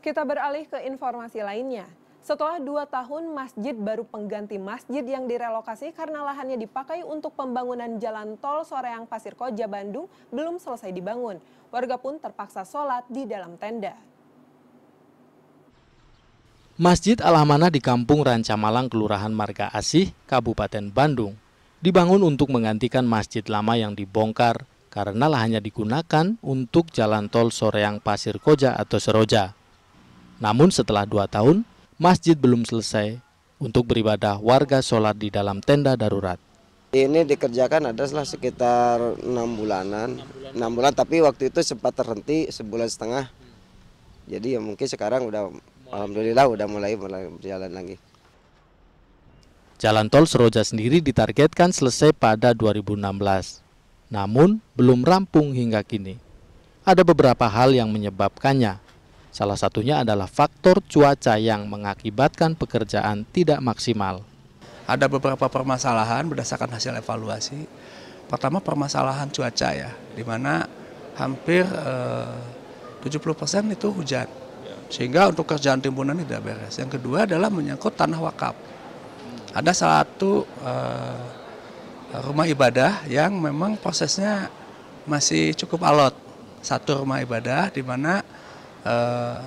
Kita beralih ke informasi lainnya. Setelah dua tahun, masjid baru pengganti masjid yang direlokasi karena lahannya dipakai untuk pembangunan jalan tol Soreang Pasir Koja Bandung belum selesai dibangun. Warga pun terpaksa sholat di dalam tenda. Masjid Al-Amanah di Kampung Rancamalang, Kelurahan Marga Asih, Kabupaten Bandung, dibangun untuk menggantikan masjid lama yang dibongkar karena lahannya digunakan untuk jalan tol Soreang Pasir Koja atau Seroja. Namun setelah dua tahun, masjid belum selesai untuk beribadah warga sholat di dalam tenda darurat. Ini dikerjakan adalah sekitar enam bulanan, enam bulan tapi waktu itu sempat terhenti sebulan setengah. Jadi ya mungkin sekarang udah alhamdulillah udah mulai mulai berjalan lagi. Jalan tol Seroja sendiri ditargetkan selesai pada 2016, namun belum rampung hingga kini. Ada beberapa hal yang menyebabkannya, Salah satunya adalah faktor cuaca yang mengakibatkan pekerjaan tidak maksimal. Ada beberapa permasalahan berdasarkan hasil evaluasi. Pertama permasalahan cuaca ya, di mana hampir eh, 70% itu hujan. Sehingga untuk kerjaan timbunan tidak beres. Yang kedua adalah menyangkut tanah wakaf. Ada satu eh, rumah ibadah yang memang prosesnya masih cukup alot. Satu rumah ibadah di mana uh,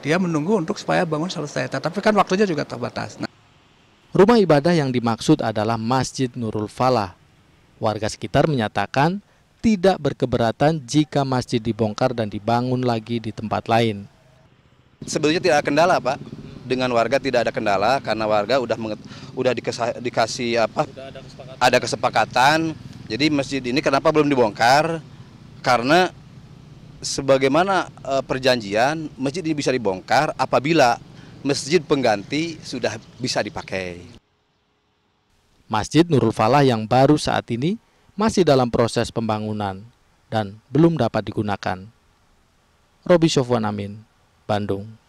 dia menunggu untuk supaya bangun selesai. Tetapi kan waktunya juga terbatas. Nah. Rumah ibadah yang dimaksud adalah Masjid Nurul Falah. Warga sekitar menyatakan tidak berkeberatan jika masjid dibongkar dan dibangun lagi di tempat lain. Sebetulnya tidak ada kendala, Pak. Dengan warga tidak ada kendala karena warga sudah sudah dikasih apa? Udah ada kesepakatan. Ada kesepakatan. Jadi masjid ini kenapa belum dibongkar? Karena sebagaimana uh, perjanjian masjid ini bisa dibongkar apabila masjid pengganti sudah bisa dipakai. Masjid Nurul Falah yang baru saat ini masih dalam proses pembangunan dan belum dapat digunakan. Robi Sofwan Amin, Bandung.